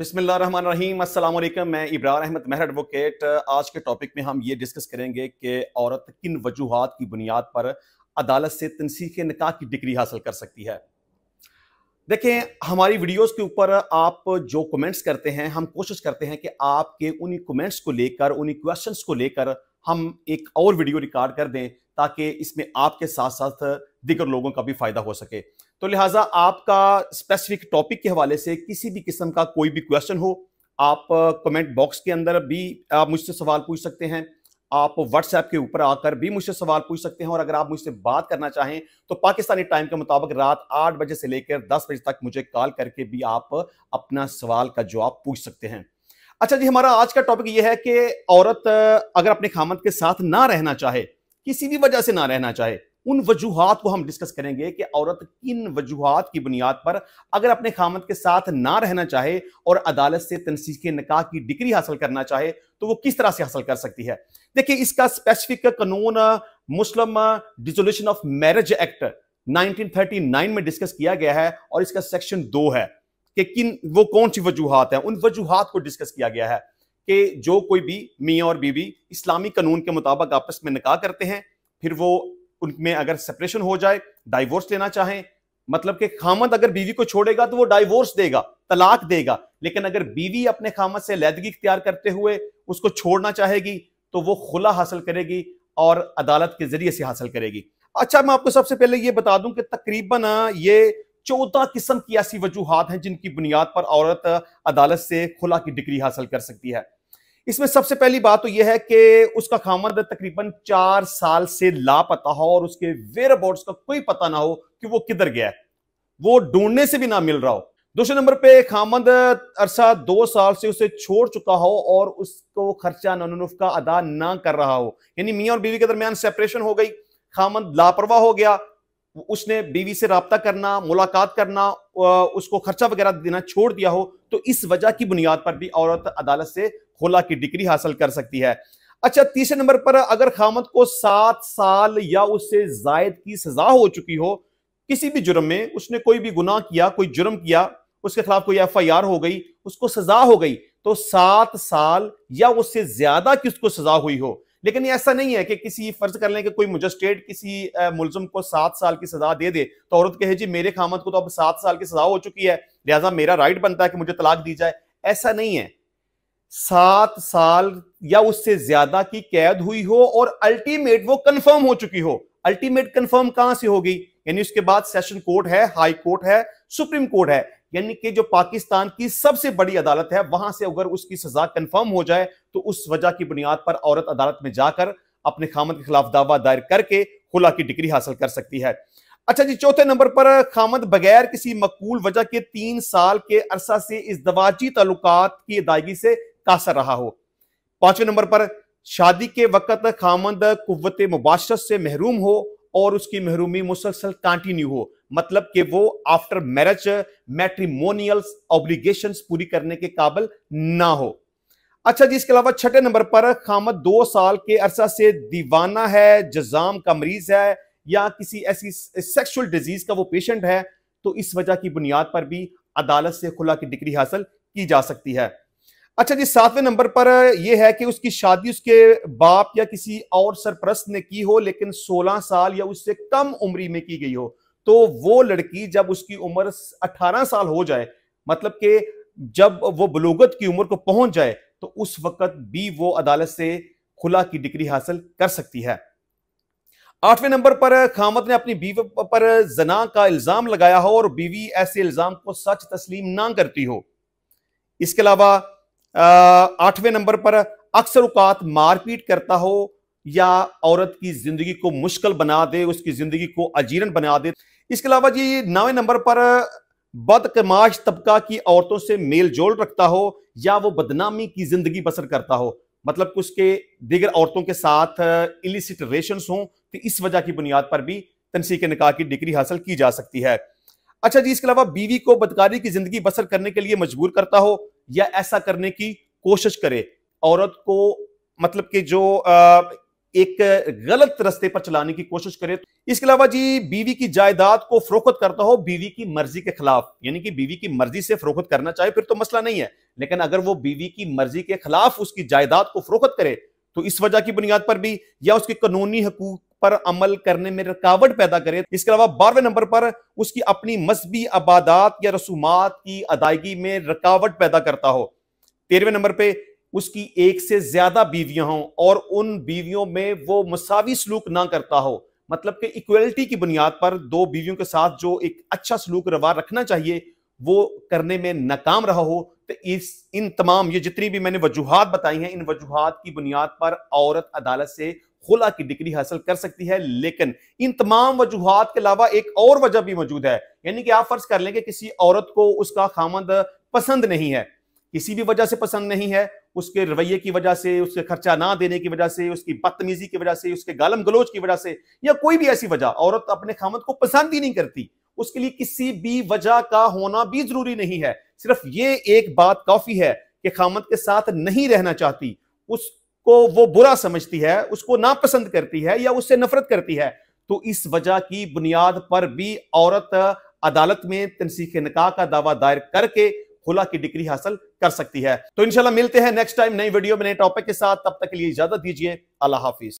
रहीम अल्लाम मैं इब्रान अहमद मेहर एडवोकेट आज के टॉपिक में हम ये डिस्कस करेंगे कि औरत किन वजूहत की बुनियाद पर अदालत से तनसीख निका की डिग्री हासिल कर सकती है देखें हमारी वीडियोस के ऊपर आप जो कमेंट्स करते हैं हम कोशिश करते हैं कि आपके उन्हीं कमेंट्स को लेकर उन्हीं क्वेश्चंस को लेकर हम एक और वीडियो रिकॉर्ड कर दें ताकि इसमें आपके साथ साथ दिगर लोगों का भी फायदा हो सके तो लिहाजा आपका स्पेसिफिक टॉपिक के हवाले से किसी भी किस्म का कोई भी क्वेश्चन हो आप कमेंट बॉक्स के अंदर भी आप मुझसे सवाल पूछ सकते हैं आप व्हाट्सएप के ऊपर आकर भी मुझसे सवाल पूछ सकते हैं और अगर आप मुझसे बात करना चाहें तो पाकिस्तानी टाइम के मुताबिक रात आठ बजे से लेकर दस बजे तक मुझे कॉल करके भी आप अपना सवाल का जवाब पूछ सकते हैं अच्छा जी हमारा आज का टॉपिक यह है कि औरत अगर अपने खामत के साथ ना रहना चाहे किसी भी वजह से ना रहना चाहे उन वजूहत को हम डिस्कस करेंगे कि औरत किन वजूहत की बुनियाद पर अगर अपने खामत के साथ ना रहना चाहे और अदालत से तनसीक निकाह की डिग्री हासिल करना चाहे तो वो किस तरह से हासिल कर सकती है देखिए इसका स्पेसिफिक कानून Muslim dissolution of marriage act 1939 में डिस्कस किया गया है और इसका सेक्शन दो है कि किन वो कौन सी वजूहत है उन वजूहत को डिस्कस किया गया है कि जो कोई भी मियाँ और बीवी इस्लामी कानून के मुताबिक आपस में निकाह करते हैं फिर वो उनमें अगर सेपरेशन हो जाए डाइवोर्स लेना चाहें मतलब कि खामद अगर बीवी को छोड़ेगा तो वो डाइवोर्स देगा तलाक देगा लेकिन अगर बीवी अपने खामद से लैदगी इख्तियार करते हुए उसको छोड़ना चाहेगी तो वो खुला हासिल करेगी और अदालत के जरिए से हासिल करेगी अच्छा मैं आपको सबसे पहले ये बता दूं कि तकरीबन ये चौदह किस्म की ऐसी वजूहत हैं जिनकी बुनियाद पर औरत अदालत से खुला की डिग्री हासिल कर सकती है इसमें सबसे पहली बात तो यह है कि उसका खामद तकरीबन चार साल से लापता हो और उसके वेयर अबाउट का कोई पता ना हो कि वो किधर गया वो ढूंढने से भी ना मिल रहा हो दूसरे नंबर पे खामद अरसा दो साल से उसे छोड़ चुका हो और उसको खर्चा ननुफ का अदा ना कर रहा हो यानी मियाँ और बीवी के दरमियान सेपरेशन हो गई खामद लापरवाह हो गया उसने बीवी से रबता करना मुलाकात करना उसको खर्चा वगैरह देना छोड़ दिया हो तो इस वजह की बुनियाद पर भी औरत अदालत से खुला की डिग्री हासिल कर सकती है अच्छा तीसरे नंबर पर अगर खामद को सात साल या उससे जायद की सजा हो चुकी हो किसी भी जुर्म में उसने कोई भी गुनाह किया कोई जुर्म किया उसके खिलाफ कोई एफ आई आर हो गई उसको सजा हो गई तो सात साल या उससे ज्यादा की उसको सजा हुई हो लेकिन ऐसा नहीं है कि किसी फर्ज कर लें कि कोई मुजस्ट्रेट किसी मुलजम को सात साल की सजा दे दे तो औरत कहे जी मेरे खामत को तो अब सात साल की सजा हो चुकी है लिहाजा मेरा राइट बनता है कि मुझे तलाक दी जाए ऐसा नहीं है सात साल या उससे ज्यादा की कैद हुई हो और अल्टीमेट वो कन्फर्म हो चुकी हो अल्टीमेट कन्फर्म कहां से होगी यानी उसके बाद सेशन कोर्ट है हाई कोर्ट है सुप्रीम कोर्ट है यानी कि जो पाकिस्तान की सबसे बड़ी अदालत है वहां से अगर उसकी सजा कंफर्म हो जाए तो उस वजह की बुनियाद पर औरत अदालत में जाकर अपने खामद के खिलाफ दावा दायर करके खुला की डिग्री हासिल कर सकती है अच्छा जी चौथे नंबर पर खामद बगैर किसी मकबूल वजह के तीन साल के अरसा से इस दवाजी ताल्लुक की अदायगी से कासर रहा हो पांचवें नंबर पर शादी के वक्त खामद कुत मुबाशत से महरूम हो और उसकी महरूमी मुसलसल कंटिन्यू हो मतलब कि वो आफ्टर मैरिज मैट्रीमोनियल ऑब्लिगेशन पूरी करने के काबल ना हो अच्छा जी इसके अलावा छठे नंबर पर खामत दो साल के अरसा से दीवाना है जजाम का मरीज है या किसी ऐसी सेक्सुअल डिजीज का वो पेशेंट है तो इस वजह की बुनियाद पर भी अदालत से खुला की डिग्री हासिल की जा सकती है अच्छा जी सातवें नंबर पर यह है कि उसकी शादी उसके बाप या किसी और सरप्रस्त ने की हो लेकिन 16 साल या उससे कम उम्र में की गई हो तो वो लड़की जब उसकी उम्र 18 साल हो जाए मतलब कि जब वो बलोगत की उम्र को पहुंच जाए तो उस वक्त भी वो अदालत से खुला की डिग्री हासिल कर सकती है आठवें नंबर पर खामत ने अपनी बीवी पर जना का इल्जाम लगाया हो और बीवी ऐसे इल्जाम को सच तस्लीम ना करती हो इसके अलावा आठवें नंबर पर अक्सर उकात मारपीट करता हो या औरत की जिंदगी को मुश्किल बना दे उसकी जिंदगी को अजीरन बना दे इसके अलावा जी नौवें नंबर पर बदकमाश तबका की औरतों से मेल जोल रखता हो या वो बदनामी की जिंदगी बसर करता हो मतलब कि उसके दीगर औरतों के साथ इलिसिट रेशन हों तो इस वजह की बुनियाद पर भी तनसीक निकाह की डिग्री हासिल की जा सकती है अच्छा जी इसके अलावा बीवी को बदकारी की जिंदगी बसर करने के लिए मजबूर करता हो या ऐसा करने की कोशिश करे औरत को मतलब कि जो एक गलत रास्ते पर चलाने की कोशिश करे तो इसके अलावा जी बीवी की जायदाद को फरोखत करता हो बीवी की मर्जी के खिलाफ यानी कि बीवी की मर्जी से फरोखत करना चाहे फिर तो मसला नहीं है लेकिन अगर वो बीवी की मर्जी के खिलाफ उसकी जायदाद को फरोखत करे तो इस वजह की बुनियाद पर भी या उसके कानूनी हकूक पर अमल करने में रुकावट पैदा करे इसके अलावा बारहवें नंबर पर उसकी अपनी मजहबी आबादात या रसूमात की अदायगी में रुकावट पैदा करता हो तेरहवें नंबर पर उसकी एक से ज्यादा बीवियां हों और उन बीवियों में वो मसावी सलूक ना करता हो मतलब कि इक्वलिटी की बुनियाद पर दो बीवियों के साथ जो एक अच्छा सलूक रवा रखना चाहिए वो करने में नाकाम रहा हो तो इस इन तमाम ये जितनी भी मैंने वजूहत बताई हैं इन वजूहत की बुनियाद पर औरत अदालत से खुला की डिग्री हासिल कर सकती है लेकिन इन तमाम वजूहत के अलावा एक और वजह भी मौजूद है यानी कि आप फर्ज कर लें कि किसी औरत को उसका खामद पसंद नहीं है किसी भी वजह से पसंद नहीं है उसके रवैये की वजह से उसके खर्चा ना देने की वजह से उसकी बदतमीजी की वजह से उसके गालम गलोच की वजह से या कोई भी ऐसी वजह औरत अपने खामद को पसंद ही नहीं करती उसके लिए किसी भी वजह का होना भी जरूरी नहीं है सिर्फ ये एक बात काफी है कि खामद के साथ नहीं रहना चाहती उस को वो बुरा समझती है उसको नापसंद करती है या उससे नफरत करती है तो इस वजह की बुनियाद पर भी औरत अदालत में तनसीख निकाह का दावा दायर करके खुला की डिग्री हासिल कर सकती है तो इनशाला मिलते हैं नेक्स्ट टाइम नई वीडियो में नए टॉपिक के साथ तब तक के लिए इजाजत दीजिए अल्लाह हाफिज